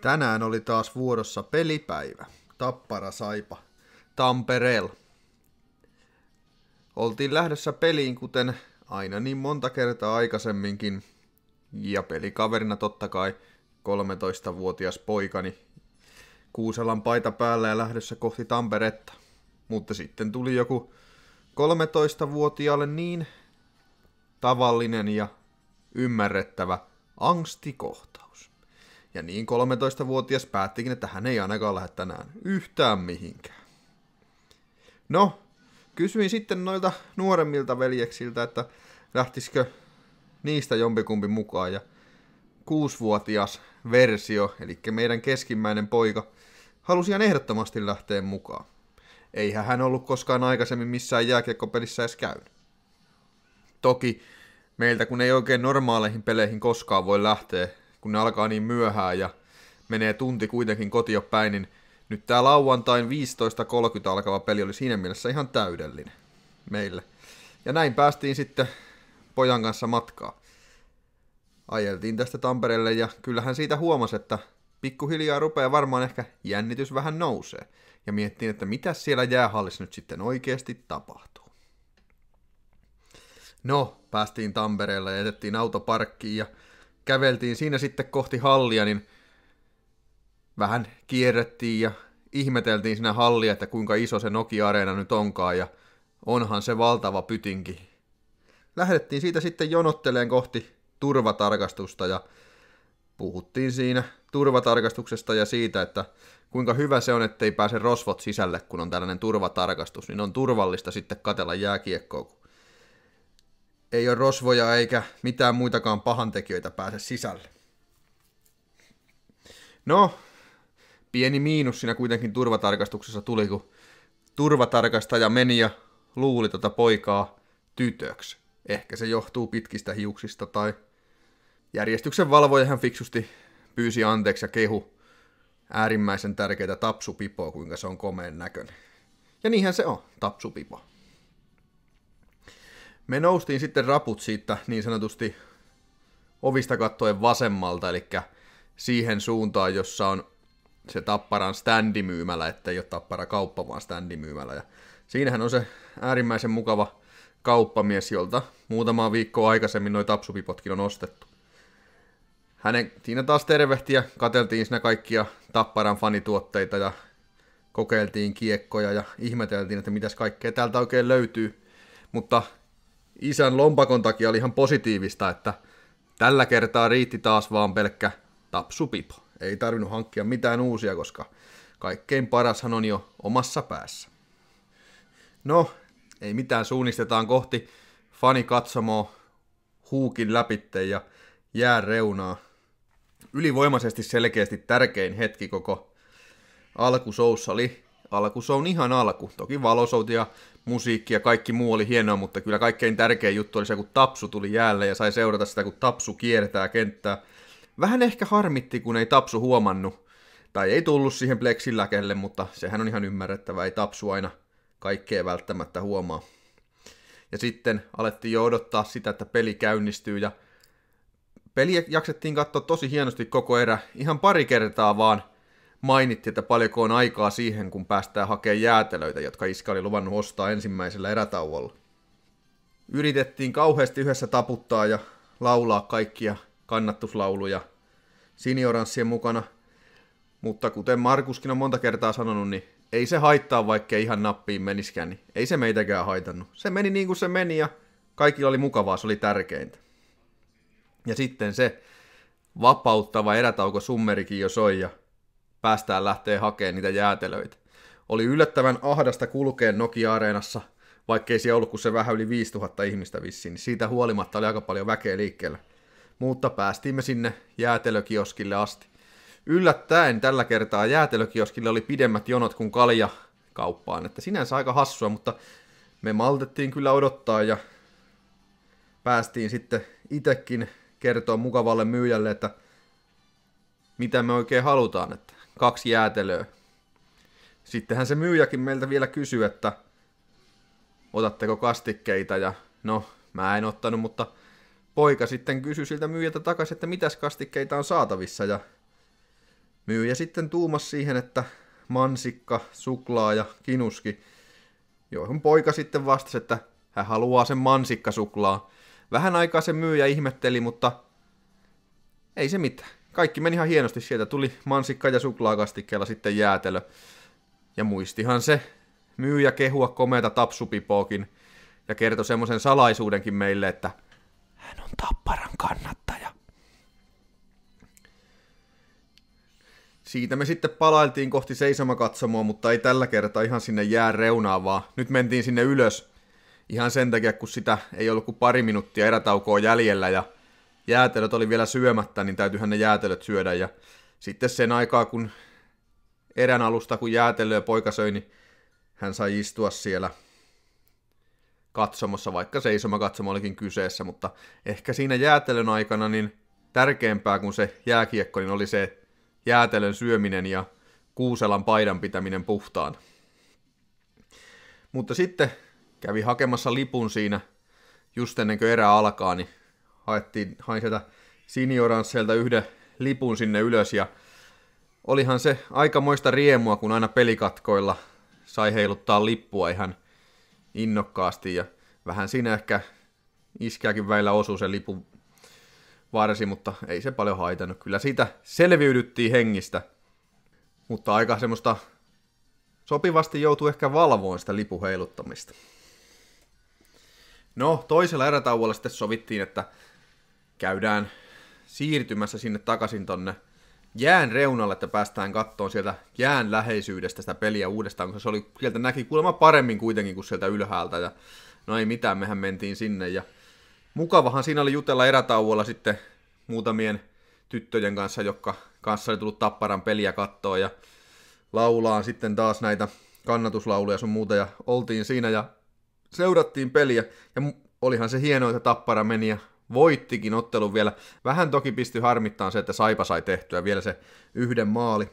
Tänään oli taas vuorossa pelipäivä. Tappara saipa Tampereella. Oltiin lähdössä peliin, kuten aina niin monta kertaa aikaisemminkin. Ja pelikaverina totta kai 13-vuotias poikani Kuuselan paita päällä ja lähdössä kohti Tamperetta. Mutta sitten tuli joku 13-vuotiaalle niin tavallinen ja ymmärrettävä angstikohta. Ja niin 13-vuotias päättikin, että hän ei ainakaan lähde tänään yhtään mihinkään. No, kysyin sitten noilta nuoremmilta veljeksiltä, että lähtisikö niistä jompikumpi mukaan. Ja kuusivuotias versio, eli meidän keskimmäinen poika, halusi ihan ehdottomasti lähteä mukaan. Eihän hän ollut koskaan aikaisemmin missään jääkiekkopelissä edes käynyt. Toki meiltä kun ei oikein normaaleihin peleihin koskaan voi lähteä, kun ne alkaa niin myöhään ja menee tunti kuitenkin kotia päin, niin nyt tämä lauantain 15.30 alkava peli oli siinä mielessä ihan täydellinen meille. Ja näin päästiin sitten pojan kanssa matkaa. Ajeltiin tästä Tampereelle ja kyllähän siitä huomasi, että pikkuhiljaa rupeaa varmaan ehkä jännitys vähän nousee. Ja miettiin, että mitä siellä jäähallissa nyt sitten oikeasti tapahtuu. No, päästiin Tampereelle ja jätettiin auto parkkiin ja käveltiin siinä sitten kohti hallia, niin vähän kierrettiin ja ihmeteltiin siinä hallia, että kuinka iso se Nokia-areena nyt onkaan ja onhan se valtava pytinki. Lähdettiin siitä sitten jonotteleen kohti turvatarkastusta ja puhuttiin siinä turvatarkastuksesta ja siitä, että kuinka hyvä se on, ettei pääse rosvot sisälle, kun on tällainen turvatarkastus, niin on turvallista sitten katella jääkiekkoa, kun ei ole rosvoja eikä mitään muitakaan pahantekijöitä pääse sisälle. No, pieni miinus siinä kuitenkin turvatarkastuksessa tuli, kun turvatarkastaja meni ja luuli tota poikaa tytöksi. Ehkä se johtuu pitkistä hiuksista tai järjestyksen valvojahan fiksusti pyysi anteeksi ja kehu äärimmäisen tärkeitä tapsupipoa, kuinka se on komeen näköinen. Ja niinhän se on, tapsupipo. Me noustiin sitten raput siitä niin sanotusti ovista kattoen vasemmalta, eli siihen suuntaan, jossa on se Tapparan standimyymälä, ettei ole Tappara kauppa, vaan ständimyymälä. Ja siinähän on se äärimmäisen mukava kauppamies, jolta muutama viikko aikaisemmin noin tapsupipotkin on ostettu. Hänen siinä taas tervehti ja kateltiin siinä kaikkia Tapparan fanituotteita ja kokeiltiin kiekkoja ja ihmeteltiin, että mitäs kaikkea täältä oikein löytyy. Mutta isän lompakon takia oli ihan positiivista, että tällä kertaa riitti taas vaan pelkkä tapsupipo. Ei tarvinnut hankkia mitään uusia, koska kaikkein parashan on jo omassa päässä. No, ei mitään, suunnistetaan kohti fani katsomoa huukin läpitte ja jää reunaa. Ylivoimaisesti selkeästi tärkein hetki koko alkusoussa oli on ihan alku. Toki valosouti ja musiikki ja kaikki muu oli hienoa, mutta kyllä kaikkein tärkein juttu oli se, kun Tapsu tuli jäälle ja sai seurata sitä, kun Tapsu kiertää kenttää. Vähän ehkä harmitti, kun ei Tapsu huomannut, tai ei tullut siihen Plexin läkelle, mutta sehän on ihan ymmärrettävä, ei Tapsu aina kaikkea välttämättä huomaa. Ja sitten alettiin jo odottaa sitä, että peli käynnistyy ja peli jaksettiin katsoa tosi hienosti koko erä, ihan pari kertaa vaan – mainitti, että paljonko on aikaa siihen, kun päästään hakemaan jäätelöitä, jotka iskä oli luvannut ostaa ensimmäisellä erätauolla. Yritettiin kauheasti yhdessä taputtaa ja laulaa kaikkia kannattuslauluja sinioranssien mukana, mutta kuten Markuskin on monta kertaa sanonut, niin ei se haittaa, vaikkei ihan nappiin meniskään, niin ei se meitäkään haitannut. Se meni niin kuin se meni ja kaikilla oli mukavaa, se oli tärkeintä. Ja sitten se vapauttava erätauko summerikin jo soi ja päästään lähtee hakemaan niitä jäätelöitä. Oli yllättävän ahdasta kulkeen Nokia-areenassa, vaikkei siellä ollut kuin se vähän yli 5000 ihmistä vissiin, niin siitä huolimatta oli aika paljon väkeä liikkeellä. Mutta päästimme sinne jäätelökioskille asti. Yllättäen tällä kertaa jäätelökioskille oli pidemmät jonot kuin kalja kauppaan, että sinänsä aika hassua, mutta me maltettiin kyllä odottaa ja päästiin sitten itekin kertoa mukavalle myyjälle, että mitä me oikein halutaan, että kaksi jäätelöä. Sittenhän se myyjäkin meiltä vielä kysyy, että otatteko kastikkeita ja no, mä en ottanut, mutta poika sitten kysyi siltä myyjältä takaisin, että mitäs kastikkeita on saatavissa ja myyjä sitten tuumas siihen, että mansikka, suklaa ja kinuski, johon poika sitten vastasi, että hän haluaa sen mansikkasuklaa. Vähän aikaa se myyjä ihmetteli, mutta ei se mitään kaikki meni ihan hienosti sieltä. Tuli mansikka ja suklaakastikkeella sitten jäätelö. Ja muistihan se myyjä kehua komeata tapsupipookin ja kertoi semmoisen salaisuudenkin meille, että hän on tapparan kannattaja. Siitä me sitten palailtiin kohti seisomakatsomoa, mutta ei tällä kertaa ihan sinne jää reunaa, vaan nyt mentiin sinne ylös. Ihan sen takia, kun sitä ei ollut kuin pari minuuttia erätaukoa jäljellä ja jäätelöt oli vielä syömättä, niin täytyyhän ne jäätelöt syödä. Ja sitten sen aikaa, kun erän alusta, kun jäätelöä poika söi, niin hän sai istua siellä katsomossa, vaikka seisomakatsomo olikin kyseessä, mutta ehkä siinä jäätelön aikana niin tärkeämpää kuin se jääkiekko, niin oli se jäätelön syöminen ja kuuselan paidan pitäminen puhtaan. Mutta sitten kävi hakemassa lipun siinä just ennen kuin erä alkaa, niin haettiin, hain sieltä senioransseilta yhden lipun sinne ylös ja olihan se aikamoista riemua, kun aina pelikatkoilla sai heiluttaa lippua ihan innokkaasti ja vähän siinä ehkä iskeäkin väillä osu se lipun varsi, mutta ei se paljon haitannut. Kyllä siitä selviydyttiin hengistä, mutta aika semmoista sopivasti joutui ehkä valvoin sitä lipuheiluttamista. No, toisella erätauolla sitten sovittiin, että käydään siirtymässä sinne takaisin tonne jään reunalle, että päästään kattoon sieltä jään läheisyydestä sitä peliä uudestaan, koska se oli, sieltä näki kuulemma paremmin kuitenkin kuin sieltä ylhäältä, ja no ei mitään, mehän mentiin sinne, ja mukavahan siinä oli jutella erätauolla sitten muutamien tyttöjen kanssa, jotka kanssa oli tullut Tapparan peliä kattoon, ja laulaan sitten taas näitä kannatuslauluja sun muuta, ja oltiin siinä, ja seurattiin peliä, ja olihan se hienoa, että Tappara meni ja voittikin ottelun vielä. Vähän toki pisti harmittaan se, että Saipa sai tehtyä vielä se yhden maali.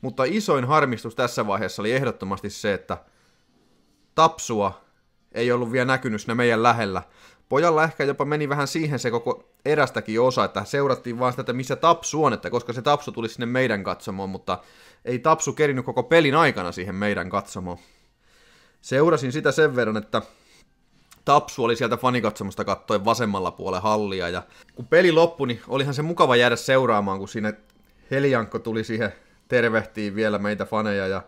Mutta isoin harmistus tässä vaiheessa oli ehdottomasti se, että Tapsua ei ollut vielä näkynyt siinä meidän lähellä. Pojalla ehkä jopa meni vähän siihen se koko erästäkin osa, että seurattiin vaan sitä, että missä Tapsu on, että koska se Tapsu tuli sinne meidän katsomoon, mutta ei Tapsu kerinyt koko pelin aikana siihen meidän katsomoon. Seurasin sitä sen verran, että Tapsu oli sieltä fanikatsomusta kattoen vasemmalla puolella hallia. Ja kun peli loppui, niin olihan se mukava jäädä seuraamaan, kun sinne Heliankko tuli siihen tervehtiin vielä meitä faneja. Ja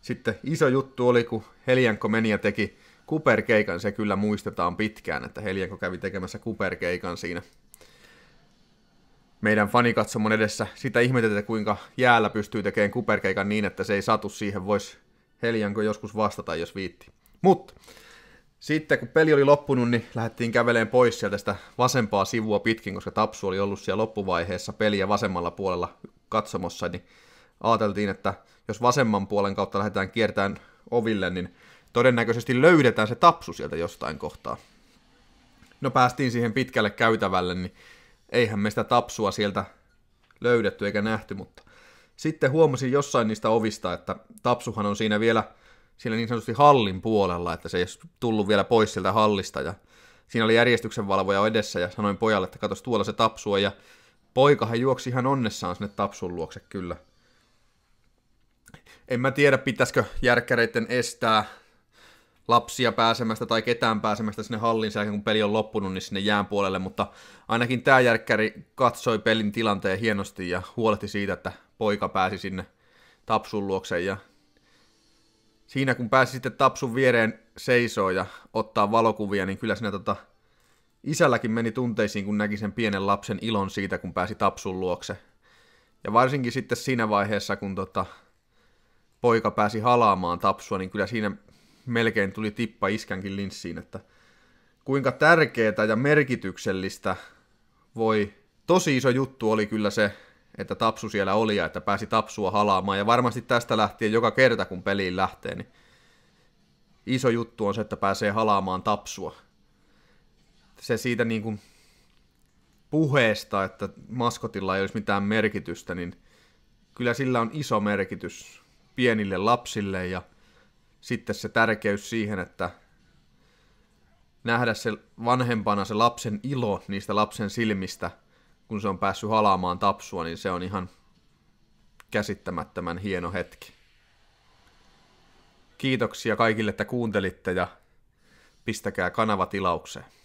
sitten iso juttu oli, kun Heliankko meni ja teki kuperkeikan. Se kyllä muistetaan pitkään, että Heliankko kävi tekemässä kuperkeikan siinä meidän fanikatsomon edessä. Sitä ihmetetään, kuinka jäällä pystyy tekemään kuperkeikan niin, että se ei satu siihen. Voisi Helianko joskus vastata, jos viitti. Mutta sitten kun peli oli loppunut, niin lähdettiin käveleen pois sieltä sitä vasempaa sivua pitkin, koska Tapsu oli ollut siellä loppuvaiheessa peliä vasemmalla puolella katsomossa, niin ajateltiin, että jos vasemman puolen kautta lähdetään kiertämään oville, niin todennäköisesti löydetään se Tapsu sieltä jostain kohtaa. No päästiin siihen pitkälle käytävälle, niin eihän me sitä Tapsua sieltä löydetty eikä nähty, mutta sitten huomasin jossain niistä ovista, että Tapsuhan on siinä vielä siinä niin sanotusti hallin puolella, että se ei tullut vielä pois sieltä hallista. Ja siinä oli järjestyksenvalvoja edessä ja sanoin pojalle, että katso tuolla se tapsua ja poikahan juoksi ihan onnessaan sinne tapsun luokse kyllä. En mä tiedä, pitäisikö järkkäreiden estää lapsia pääsemästä tai ketään pääsemästä sinne hallin sen kun peli on loppunut, niin sinne jään puolelle, mutta ainakin tämä järkkäri katsoi pelin tilanteen hienosti ja huolehti siitä, että poika pääsi sinne tapsun luokse ja siinä kun pääsi sitten Tapsun viereen seisoo ja ottaa valokuvia, niin kyllä siinä tota, isälläkin meni tunteisiin, kun näki sen pienen lapsen ilon siitä, kun pääsi Tapsun luokse. Ja varsinkin sitten siinä vaiheessa, kun tota, poika pääsi halaamaan Tapsua, niin kyllä siinä melkein tuli tippa iskänkin linssiin, että kuinka tärkeää ja merkityksellistä voi, tosi iso juttu oli kyllä se että Tapsu siellä oli ja että pääsi Tapsua halaamaan. Ja varmasti tästä lähtien joka kerta, kun peliin lähtee, niin iso juttu on se, että pääsee halaamaan Tapsua. Se siitä niin kuin puheesta, että maskotilla ei olisi mitään merkitystä, niin kyllä sillä on iso merkitys pienille lapsille ja sitten se tärkeys siihen, että nähdä se vanhempana se lapsen ilo niistä lapsen silmistä – kun se on päässyt halaamaan tapsua, niin se on ihan käsittämättömän hieno hetki. Kiitoksia kaikille, että kuuntelitte ja pistäkää kanava tilaukseen.